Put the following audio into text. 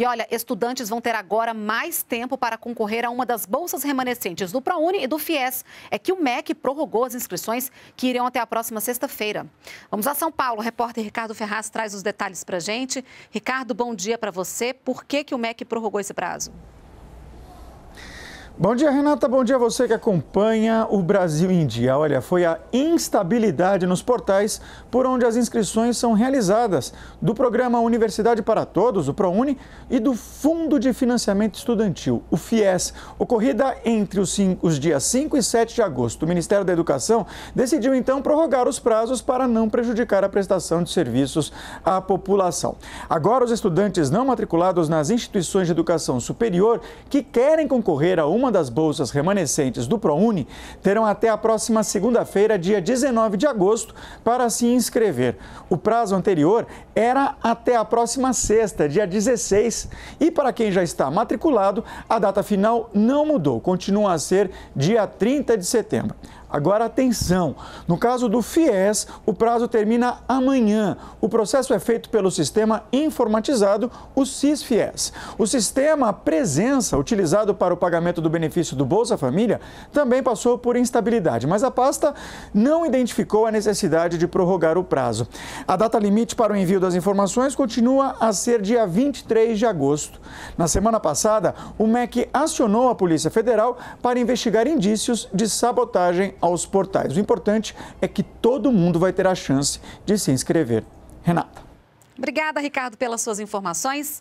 E olha, estudantes vão ter agora mais tempo para concorrer a uma das bolsas remanescentes do ProUni e do FIES. É que o MEC prorrogou as inscrições que iriam até a próxima sexta-feira. Vamos a São Paulo. O repórter Ricardo Ferraz traz os detalhes para gente. Ricardo, bom dia para você. Por que, que o MEC prorrogou esse prazo? Bom dia, Renata. Bom dia a você que acompanha o Brasil em Dia. Olha, foi a instabilidade nos portais por onde as inscrições são realizadas do programa Universidade para Todos, o ProUni, e do Fundo de Financiamento Estudantil, o FIES, ocorrida entre os, cinco, os dias 5 e 7 de agosto. O Ministério da Educação decidiu então prorrogar os prazos para não prejudicar a prestação de serviços à população. Agora, os estudantes não matriculados nas instituições de educação superior que querem concorrer a uma alguma das bolsas remanescentes do ProUni terão até a próxima segunda-feira, dia 19 de agosto, para se inscrever. O prazo anterior era até a próxima sexta, dia 16. E para quem já está matriculado, a data final não mudou, continua a ser dia 30 de setembro. Agora atenção, no caso do FIES, o prazo termina amanhã. O processo é feito pelo sistema informatizado, o SIS-FIES. O sistema presença utilizado para o pagamento do benefício benefício do Bolsa Família também passou por instabilidade, mas a pasta não identificou a necessidade de prorrogar o prazo. A data limite para o envio das informações continua a ser dia 23 de agosto. Na semana passada, o MEC acionou a Polícia Federal para investigar indícios de sabotagem aos portais. O importante é que todo mundo vai ter a chance de se inscrever. Renata. Obrigada, Ricardo, pelas suas informações.